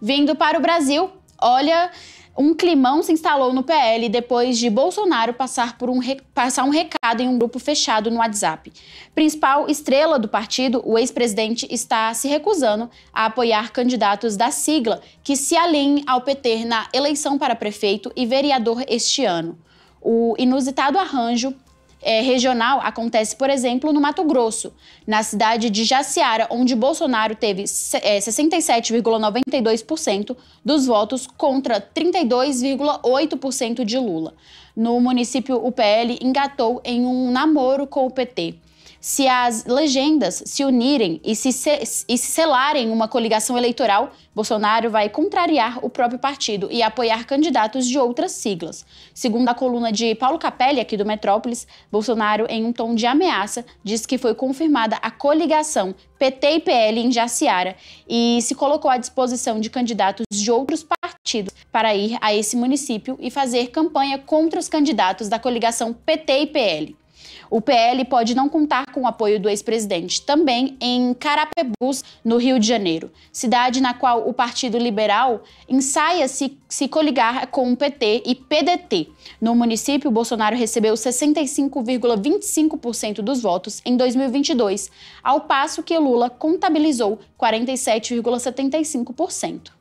Vindo para o Brasil, olha, um climão se instalou no PL depois de Bolsonaro passar, por um, passar um recado em um grupo fechado no WhatsApp. Principal estrela do partido, o ex-presidente está se recusando a apoiar candidatos da sigla que se alinhem ao PT na eleição para prefeito e vereador este ano. O inusitado arranjo é, regional acontece, por exemplo, no Mato Grosso, na cidade de Jaciara, onde Bolsonaro teve 67,92% é, dos votos contra 32,8% de Lula. No município, o PL engatou em um namoro com o PT se as legendas se unirem e se, e se selarem uma coligação eleitoral, Bolsonaro vai contrariar o próprio partido e apoiar candidatos de outras siglas. Segundo a coluna de Paulo Capelli, aqui do Metrópolis, Bolsonaro, em um tom de ameaça, diz que foi confirmada a coligação PT e PL em Jaciara e se colocou à disposição de candidatos de outros partidos para ir a esse município e fazer campanha contra os candidatos da coligação PT e PL. O PL pode não contar com o apoio do ex-presidente, também em Carapebus, no Rio de Janeiro, cidade na qual o Partido Liberal ensaia se, se coligar com o PT e PDT. No município, Bolsonaro recebeu 65,25% dos votos em 2022, ao passo que Lula contabilizou 47,75%.